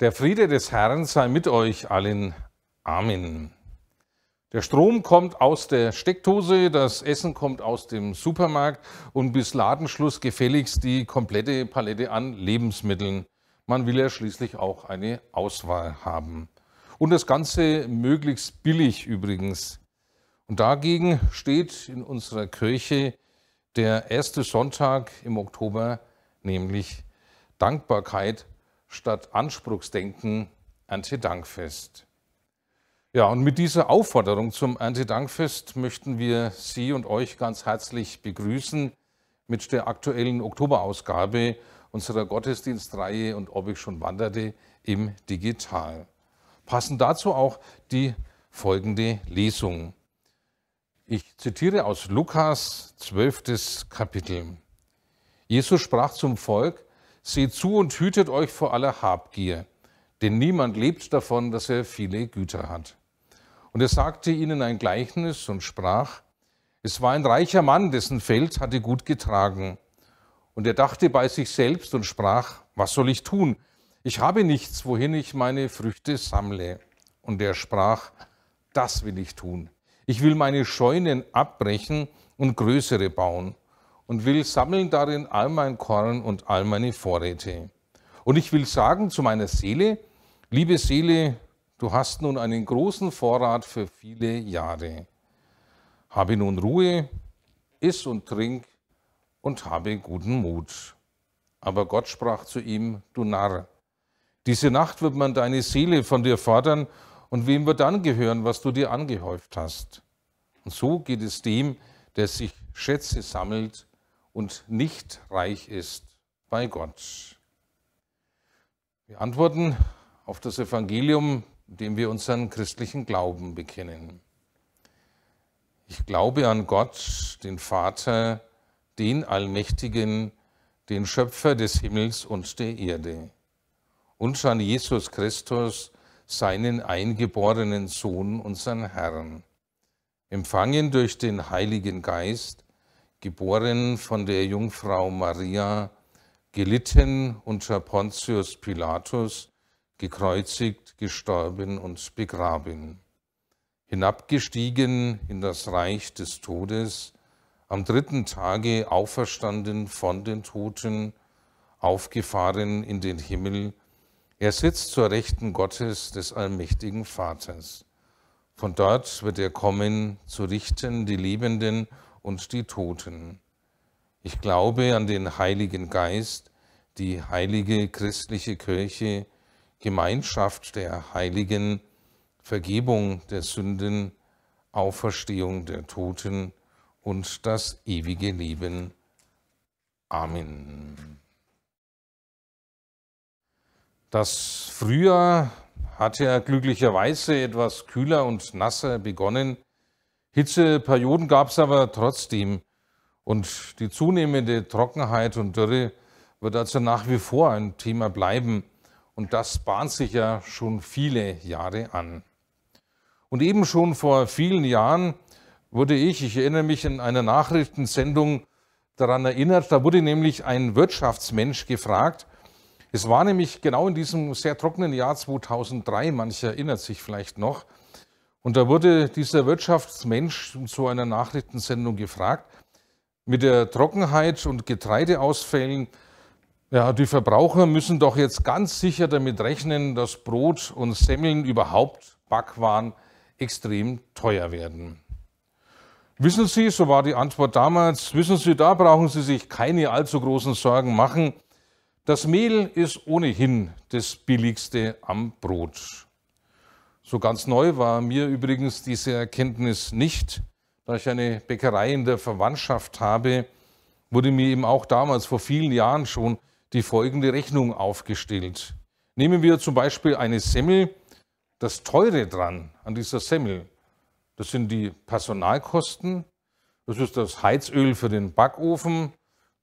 Der Friede des Herrn sei mit euch allen. Amen. Der Strom kommt aus der Steckdose, das Essen kommt aus dem Supermarkt und bis Ladenschluss gefälligst die komplette Palette an Lebensmitteln. Man will ja schließlich auch eine Auswahl haben. Und das Ganze möglichst billig übrigens. Und dagegen steht in unserer Kirche der erste Sonntag im Oktober, nämlich Dankbarkeit statt Anspruchsdenken Erntedankfest. Ja, und mit dieser Aufforderung zum Erntedankfest möchten wir Sie und euch ganz herzlich begrüßen mit der aktuellen Oktoberausgabe unserer Gottesdienstreihe und ob ich schon wanderte im Digital. Passend dazu auch die folgende Lesung. Ich zitiere aus Lukas 12. Kapitel. Jesus sprach zum Volk, Seht zu und hütet euch vor aller Habgier, denn niemand lebt davon, dass er viele Güter hat. Und er sagte ihnen ein Gleichnis und sprach, es war ein reicher Mann, dessen Feld hatte gut getragen. Und er dachte bei sich selbst und sprach, was soll ich tun? Ich habe nichts, wohin ich meine Früchte sammle. Und er sprach, das will ich tun. Ich will meine Scheunen abbrechen und größere bauen und will sammeln darin all mein Korn und all meine Vorräte. Und ich will sagen zu meiner Seele, liebe Seele, du hast nun einen großen Vorrat für viele Jahre. Habe nun Ruhe, iss und trink und habe guten Mut. Aber Gott sprach zu ihm, du Narr, diese Nacht wird man deine Seele von dir fordern und wem wird dann gehören, was du dir angehäuft hast? Und so geht es dem, der sich Schätze sammelt und nicht reich ist bei Gott. Wir antworten auf das Evangelium, indem wir unseren christlichen Glauben bekennen. Ich glaube an Gott, den Vater, den Allmächtigen, den Schöpfer des Himmels und der Erde, und an Jesus Christus, seinen eingeborenen Sohn, unseren Herrn, empfangen durch den Heiligen Geist, geboren von der Jungfrau Maria, gelitten unter Pontius Pilatus, gekreuzigt, gestorben und begraben, hinabgestiegen in das Reich des Todes, am dritten Tage auferstanden von den Toten, aufgefahren in den Himmel, er sitzt zur Rechten Gottes des allmächtigen Vaters. Von dort wird er kommen, zu richten die Lebenden und und die Toten. Ich glaube an den Heiligen Geist, die heilige christliche Kirche, Gemeinschaft der Heiligen, Vergebung der Sünden, Auferstehung der Toten und das ewige Leben. Amen. Das Frühjahr hat ja glücklicherweise etwas kühler und nasser begonnen, Hitzeperioden gab es aber trotzdem. Und die zunehmende Trockenheit und Dürre wird also nach wie vor ein Thema bleiben. Und das bahnt sich ja schon viele Jahre an. Und eben schon vor vielen Jahren wurde ich, ich erinnere mich in einer Nachrichtensendung daran erinnert, da wurde nämlich ein Wirtschaftsmensch gefragt. Es war nämlich genau in diesem sehr trockenen Jahr 2003, mancher erinnert sich vielleicht noch, und da wurde dieser Wirtschaftsmensch zu einer Nachrichtensendung gefragt, mit der Trockenheit und Getreideausfällen, ja, die Verbraucher müssen doch jetzt ganz sicher damit rechnen, dass Brot und Semmeln überhaupt Backwaren extrem teuer werden. Wissen Sie, so war die Antwort damals, wissen Sie, da brauchen Sie sich keine allzu großen Sorgen machen. Das Mehl ist ohnehin das billigste am Brot. So ganz neu war mir übrigens diese Erkenntnis nicht. Da ich eine Bäckerei in der Verwandtschaft habe, wurde mir eben auch damals vor vielen Jahren schon die folgende Rechnung aufgestellt. Nehmen wir zum Beispiel eine Semmel, das Teure dran an dieser Semmel, das sind die Personalkosten, das ist das Heizöl für den Backofen,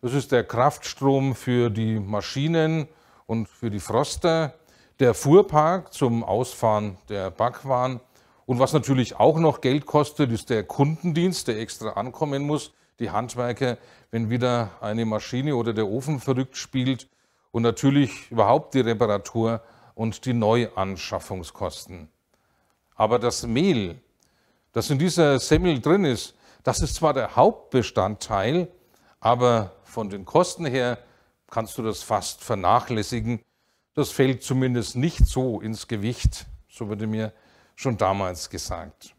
das ist der Kraftstrom für die Maschinen und für die Froster, der Fuhrpark zum Ausfahren der Backwaren. Und was natürlich auch noch Geld kostet, ist der Kundendienst, der extra ankommen muss. Die Handwerker, wenn wieder eine Maschine oder der Ofen verrückt spielt. Und natürlich überhaupt die Reparatur und die Neuanschaffungskosten. Aber das Mehl, das in dieser Semmel drin ist, das ist zwar der Hauptbestandteil, aber von den Kosten her kannst du das fast vernachlässigen. Das fällt zumindest nicht so ins Gewicht, so wurde mir schon damals gesagt.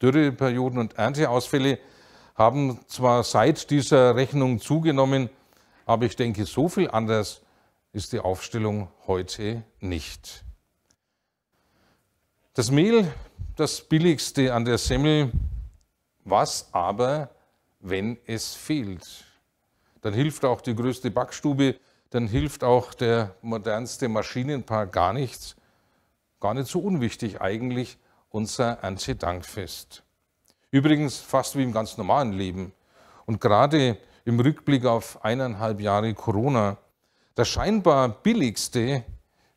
Dürreperioden und Ernteausfälle haben zwar seit dieser Rechnung zugenommen, aber ich denke, so viel anders ist die Aufstellung heute nicht. Das Mehl, das billigste an der Semmel, was aber, wenn es fehlt? Dann hilft auch die größte Backstube dann hilft auch der modernste Maschinenpark gar nichts. Gar nicht so unwichtig eigentlich unser Erntedankfest. Übrigens fast wie im ganz normalen Leben. Und gerade im Rückblick auf eineinhalb Jahre Corona, das scheinbar billigste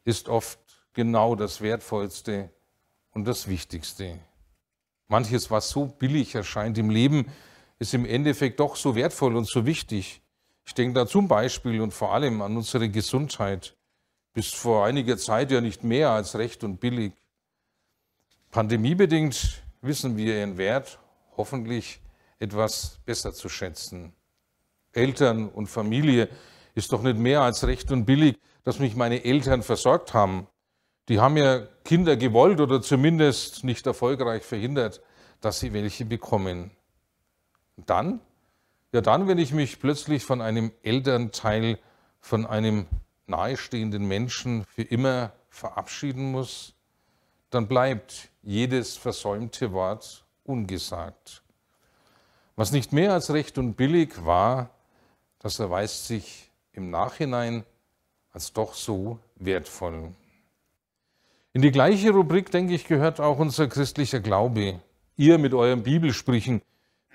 ist oft genau das Wertvollste und das Wichtigste. Manches, was so billig erscheint im Leben, ist im Endeffekt doch so wertvoll und so wichtig. Ich denke da zum Beispiel und vor allem an unsere Gesundheit. Bis vor einiger Zeit ja nicht mehr als recht und billig. Pandemiebedingt wissen wir ihren Wert hoffentlich etwas besser zu schätzen. Eltern und Familie ist doch nicht mehr als recht und billig, dass mich meine Eltern versorgt haben. Die haben ja Kinder gewollt oder zumindest nicht erfolgreich verhindert, dass sie welche bekommen. Und dann ja, dann, wenn ich mich plötzlich von einem Elternteil, von einem nahestehenden Menschen für immer verabschieden muss, dann bleibt jedes versäumte Wort ungesagt. Was nicht mehr als recht und billig war, das erweist sich im Nachhinein als doch so wertvoll. In die gleiche Rubrik, denke ich, gehört auch unser christlicher Glaube. Ihr mit eurem Bibelsprüchen,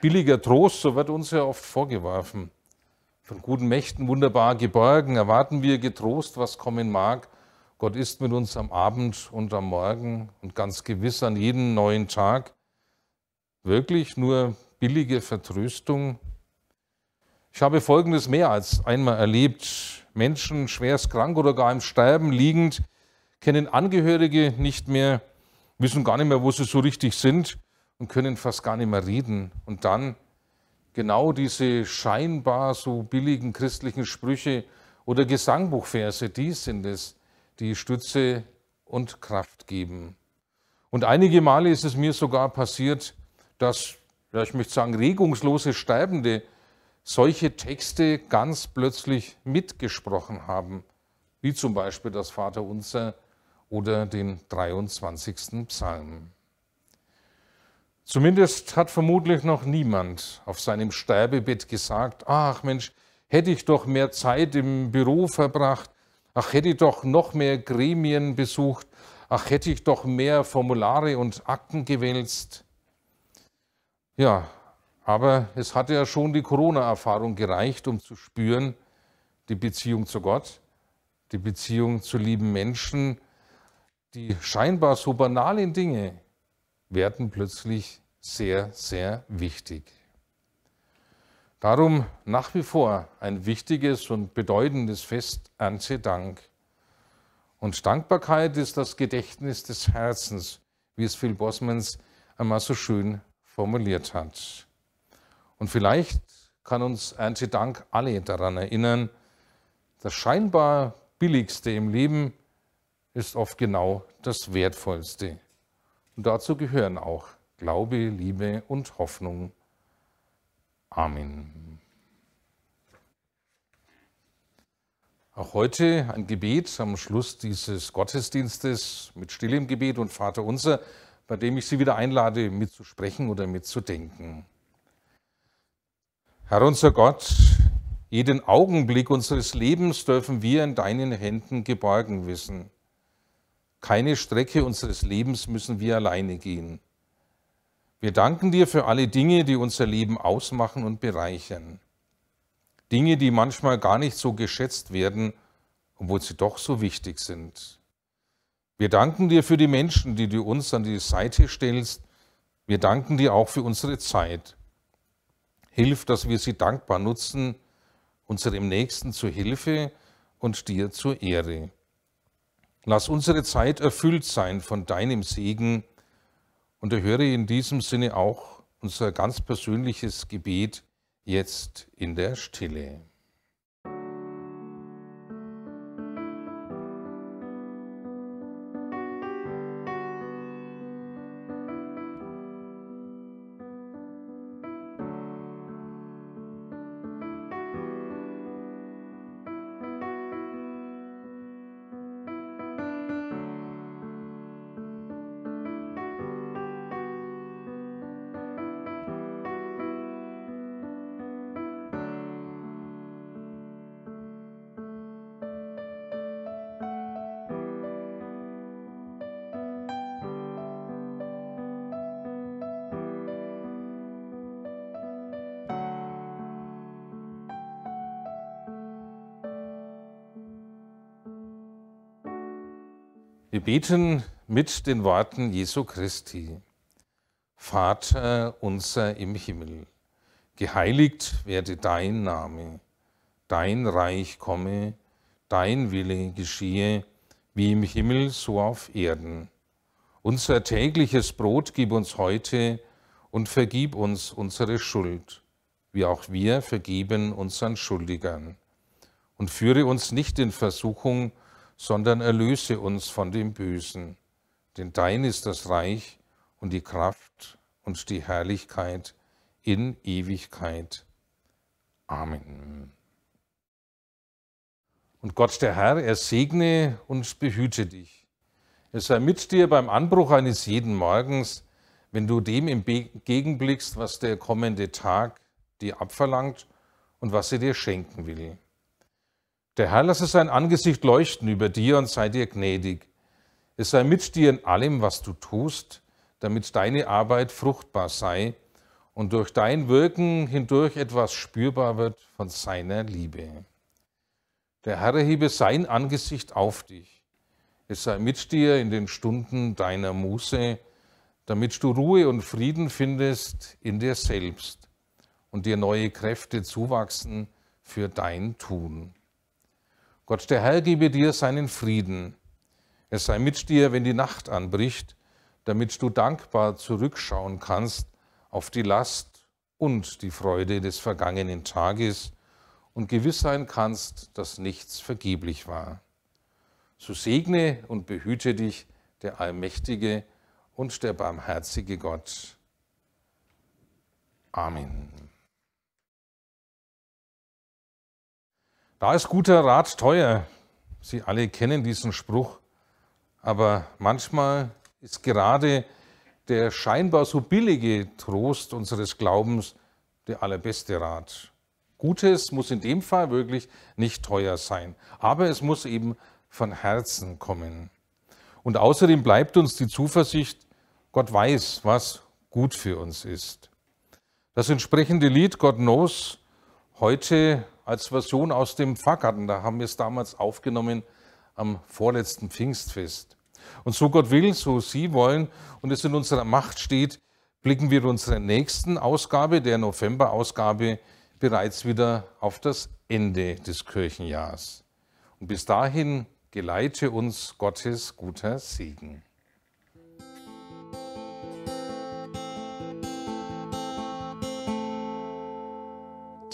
billiger Trost, so wird uns ja oft vorgeworfen. Von guten Mächten wunderbar geborgen, erwarten wir getrost, was kommen mag. Gott ist mit uns am Abend und am Morgen und ganz gewiss an jedem neuen Tag. Wirklich nur billige Vertröstung? Ich habe Folgendes mehr als einmal erlebt. Menschen, schwerst krank oder gar im Sterben liegend, kennen Angehörige nicht mehr, wissen gar nicht mehr, wo sie so richtig sind und können fast gar nicht mehr reden. Und dann genau diese scheinbar so billigen christlichen Sprüche oder Gesangbuchverse, die sind es, die Stütze und Kraft geben. Und einige Male ist es mir sogar passiert, dass, ja, ich möchte sagen, regungslose Sterbende solche Texte ganz plötzlich mitgesprochen haben, wie zum Beispiel das Vaterunser oder den 23. Psalm. Zumindest hat vermutlich noch niemand auf seinem Sterbebett gesagt, ach Mensch, hätte ich doch mehr Zeit im Büro verbracht, ach hätte ich doch noch mehr Gremien besucht, ach hätte ich doch mehr Formulare und Akten gewälzt. Ja, aber es hatte ja schon die Corona-Erfahrung gereicht, um zu spüren, die Beziehung zu Gott, die Beziehung zu lieben Menschen, die scheinbar so banalen Dinge, werden plötzlich sehr, sehr wichtig. Darum nach wie vor ein wichtiges und bedeutendes Fest an Dank. Und Dankbarkeit ist das Gedächtnis des Herzens, wie es Phil Bosmans einmal so schön formuliert hat. Und vielleicht kann uns Ernte Dank alle daran erinnern, das scheinbar Billigste im Leben ist oft genau das Wertvollste. Und dazu gehören auch Glaube, Liebe und Hoffnung. Amen. Auch heute ein Gebet am Schluss dieses Gottesdienstes mit stillem Gebet und Vater unser, bei dem ich Sie wieder einlade, mitzusprechen oder mitzudenken. Herr unser Gott, jeden Augenblick unseres Lebens dürfen wir in deinen Händen geborgen wissen. Keine Strecke unseres Lebens müssen wir alleine gehen. Wir danken dir für alle Dinge, die unser Leben ausmachen und bereichern. Dinge, die manchmal gar nicht so geschätzt werden, obwohl sie doch so wichtig sind. Wir danken dir für die Menschen, die du uns an die Seite stellst. Wir danken dir auch für unsere Zeit. Hilf, dass wir sie dankbar nutzen, unserem Nächsten zur Hilfe und dir zur Ehre. Lass unsere Zeit erfüllt sein von deinem Segen und erhöre in diesem Sinne auch unser ganz persönliches Gebet jetzt in der Stille. Wir beten mit den Worten Jesu Christi. Vater unser im Himmel, geheiligt werde dein Name, dein Reich komme, dein Wille geschehe, wie im Himmel so auf Erden. Unser tägliches Brot gib uns heute und vergib uns unsere Schuld, wie auch wir vergeben unseren Schuldigern. Und führe uns nicht in Versuchung, sondern erlöse uns von dem Bösen. Denn dein ist das Reich und die Kraft und die Herrlichkeit in Ewigkeit. Amen. Und Gott der Herr, er segne und behüte dich. Er sei mit dir beim Anbruch eines jeden Morgens, wenn du dem entgegenblickst, was der kommende Tag dir abverlangt und was er dir schenken will. Der Herr lasse sein Angesicht leuchten über dir und sei dir gnädig. Es sei mit dir in allem, was du tust, damit deine Arbeit fruchtbar sei und durch dein Wirken hindurch etwas spürbar wird von seiner Liebe. Der Herr hebe sein Angesicht auf dich. Es sei mit dir in den Stunden deiner Muße, damit du Ruhe und Frieden findest in dir selbst und dir neue Kräfte zuwachsen für dein Tun. Gott der Herr gebe dir seinen Frieden. Es sei mit dir, wenn die Nacht anbricht, damit du dankbar zurückschauen kannst auf die Last und die Freude des vergangenen Tages und gewiss sein kannst, dass nichts vergeblich war. So segne und behüte dich der allmächtige und der barmherzige Gott. Amen. Da ist guter Rat teuer. Sie alle kennen diesen Spruch. Aber manchmal ist gerade der scheinbar so billige Trost unseres Glaubens der allerbeste Rat. Gutes muss in dem Fall wirklich nicht teuer sein, aber es muss eben von Herzen kommen. Und außerdem bleibt uns die Zuversicht, Gott weiß, was gut für uns ist. Das entsprechende Lied, God knows, heute als Version aus dem Pfarrgarten. Da haben wir es damals aufgenommen am vorletzten Pfingstfest. Und so Gott will, so Sie wollen und es in unserer Macht steht, blicken wir unserer nächsten Ausgabe, der November-Ausgabe, bereits wieder auf das Ende des Kirchenjahrs. Und bis dahin geleite uns Gottes guter Segen.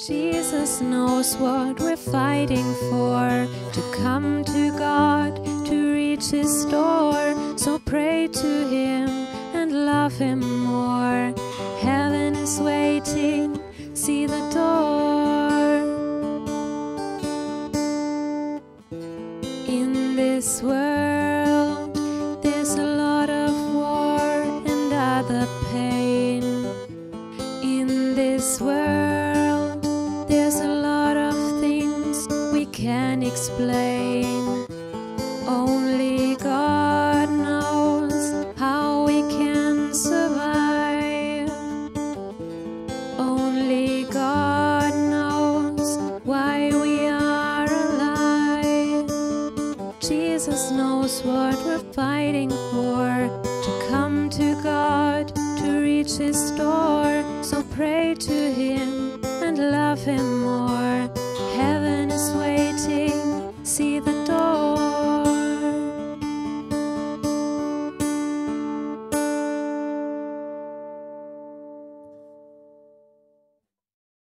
Jesus knows what we're fighting for To come to God, to reach His door So pray to Him and love Him more Heaven is waiting, see the door In this world Lord, we're fighting